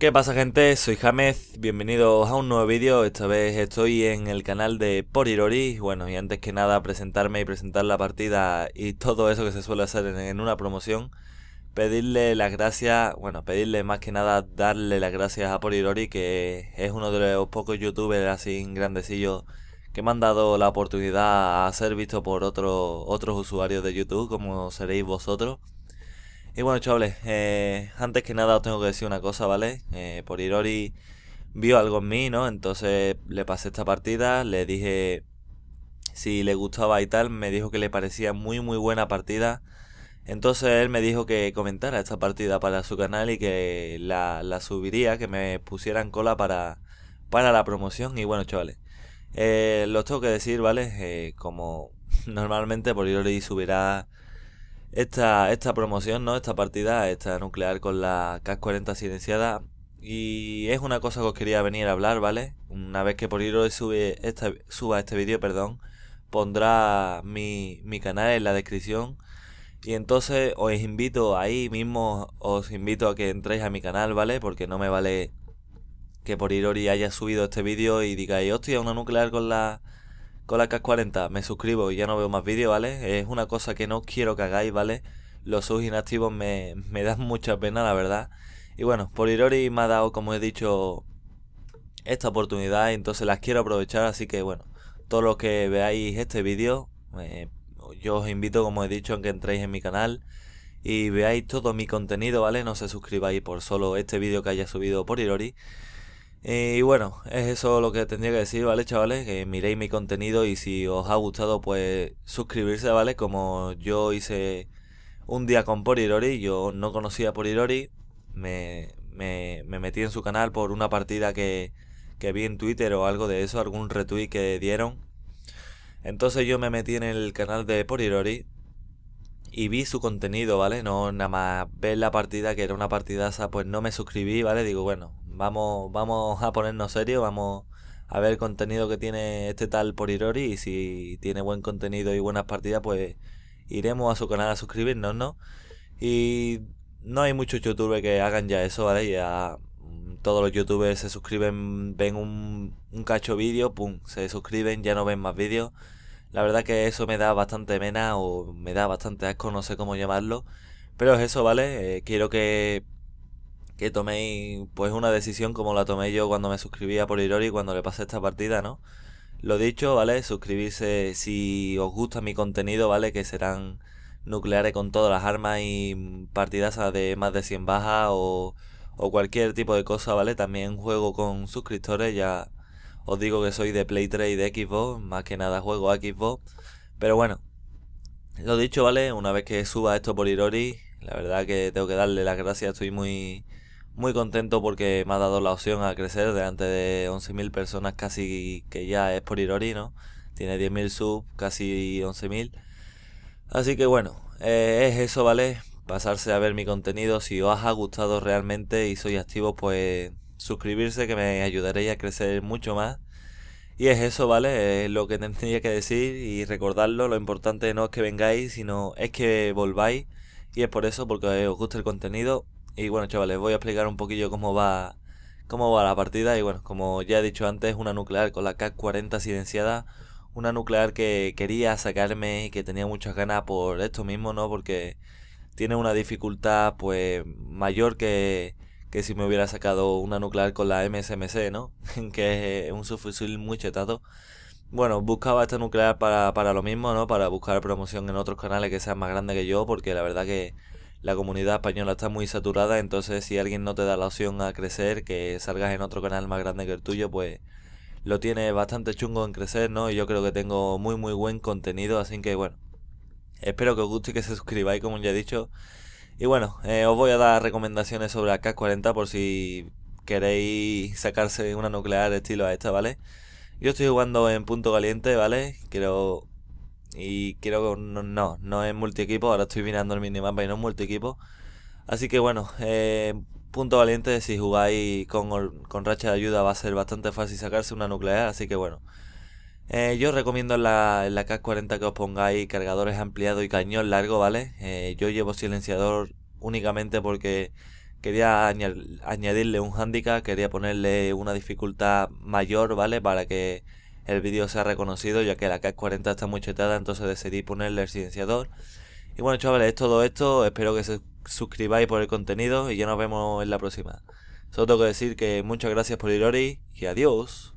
¿Qué pasa gente? Soy James, bienvenidos a un nuevo vídeo, esta vez estoy en el canal de Porirori, bueno y antes que nada presentarme y presentar la partida y todo eso que se suele hacer en una promoción, pedirle las gracias, bueno pedirle más que nada darle las gracias a Porirori que es uno de los pocos youtubers así grandecillos que me han dado la oportunidad a ser visto por otros usuarios de YouTube como seréis vosotros. Y bueno, chavales, eh, antes que nada os tengo que decir una cosa, ¿vale? Eh, por irori vio algo en mí, ¿no? Entonces le pasé esta partida, le dije si le gustaba y tal, me dijo que le parecía muy muy buena partida. Entonces él me dijo que comentara esta partida para su canal y que la, subiría, que me pusieran cola para, para la promoción. Y bueno, chavales, eh, los tengo que decir, ¿vale? como normalmente por Irori subirá esta, esta promoción, ¿no? Esta partida, esta nuclear con la k 40 silenciada. Y es una cosa que os quería venir a hablar, ¿vale? Una vez que Porirori sube esta, suba este vídeo, perdón, pondrá mi, canal en la descripción. Y entonces os invito ahí mismo, os invito a que entréis a mi canal, ¿vale? Porque no me vale que por haya subido este vídeo y digáis, hostia, una nuclear con la con la K40 me suscribo y ya no veo más vídeos, ¿vale? Es una cosa que no quiero que hagáis, ¿vale? Los subs inactivos me, dan mucha pena, la verdad. Y bueno, por irori me ha dado, como he dicho, esta oportunidad, entonces las quiero aprovechar, así que bueno, todos los que veáis este vídeo, eh, yo os invito, como he dicho, a que entréis en mi canal y veáis todo mi contenido, ¿vale? No se suscribáis por solo este vídeo que haya subido por Irori. Eh, y bueno, es eso lo que tendría que decir, ¿vale, chavales? Que miréis mi contenido y si os ha gustado, pues suscribirse, ¿vale? Como yo hice un día con Porirori, yo no conocía a Porirori, me, metí en su canal por una partida que, que vi en Twitter o algo de eso, algún retweet que dieron. Entonces yo me metí en el canal de Porirori y vi su contenido, ¿vale? No nada más ver la partida, que era una partidaza, pues no me suscribí, ¿vale? Digo, bueno, Vamos, a ponernos serios, vamos a ver el contenido que tiene este tal Porirori y si tiene buen contenido y buenas partidas, pues iremos a su canal a suscribirnos, ¿no? Y no hay muchos youtubers que hagan ya eso, ¿vale? Ya todos los youtubers se suscriben, ven un, cacho vídeo, pum, se suscriben, ya no ven más vídeos. La verdad que eso me da bastante mena o me da bastante asco, no sé cómo llamarlo. Pero es eso, ¿vale? Eh, quiero que que toméis pues una decisión como la tomé yo cuando me suscribía por Irori cuando le pasé esta partida, ¿no? Lo dicho, ¿vale? Suscribirse si os gusta mi contenido, ¿vale? Que serán nucleares con todas las armas y partidas de más de 100 bajas o, cualquier tipo de cosa, ¿vale? También juego con suscriptores, ya os digo que soy de Play 3 y de Xbox, más que nada juego a Xbox, pero bueno, lo dicho, ¿vale? Una vez que suba esto por Irori, la verdad que tengo que darle las gracias, estoy muy muy contento porque me ha dado la opción a crecer delante de 11.000 personas casi que ya es por ir ¿no? Tiene 10.000 sub, casi 11.000. Así que bueno, eh, es eso, ¿vale? Pasarse a ver mi contenido. Si os ha gustado realmente y sois activo pues suscribirse que me ayudaréis a crecer mucho más. Y es eso, ¿vale? Es lo que tendría que decir y recordarlo. Lo importante no es que vengáis, sino es que volváis. Y es por eso, porque os gusta el contenido, y bueno, chavales, voy a explicar un poquillo cómo va cómo va la partida. Y bueno, como ya he dicho antes, una nuclear con la K-40 silenciada. Una nuclear que quería sacarme y que tenía muchas ganas por esto mismo, ¿no? Porque tiene una dificultad pues mayor que, que si me hubiera sacado una nuclear con la MSMC, ¿no? que es un subfusil muy chetado. Bueno, buscaba esta nuclear para, para lo mismo, ¿no? Para buscar promoción en otros canales que sean más grandes que yo, porque la verdad que la comunidad española está muy saturada, entonces si alguien no te da la opción a crecer, que salgas en otro canal más grande que el tuyo, pues lo tiene bastante chungo en crecer, ¿no? Y yo creo que tengo muy muy buen contenido, así que bueno, espero que os guste y que se suscribáis, como ya he dicho. Y bueno, eh, os voy a dar recomendaciones sobre la 40 por si queréis sacarse una nuclear estilo a esta, ¿vale? Yo estoy jugando en punto caliente, ¿vale? Quiero y creo que no, no, es multi-equipo. Ahora estoy mirando el minimapa y no es multi-equipo. Así que bueno, eh, punto valiente si jugáis con, racha de ayuda va a ser bastante fácil sacarse una nuclear. Así que bueno. Eh, yo recomiendo en la, la K40 que os pongáis cargadores ampliados y cañón largo, ¿vale? Eh, yo llevo silenciador únicamente porque quería añadirle un handicap, quería ponerle una dificultad mayor, ¿vale? Para que el vídeo se ha reconocido ya que la K40 está muy chetada, entonces decidí ponerle el silenciador. Y bueno chavales, es todo esto, espero que se suscribáis por el contenido y ya nos vemos en la próxima. Solo tengo que decir que muchas gracias por Irori y adiós.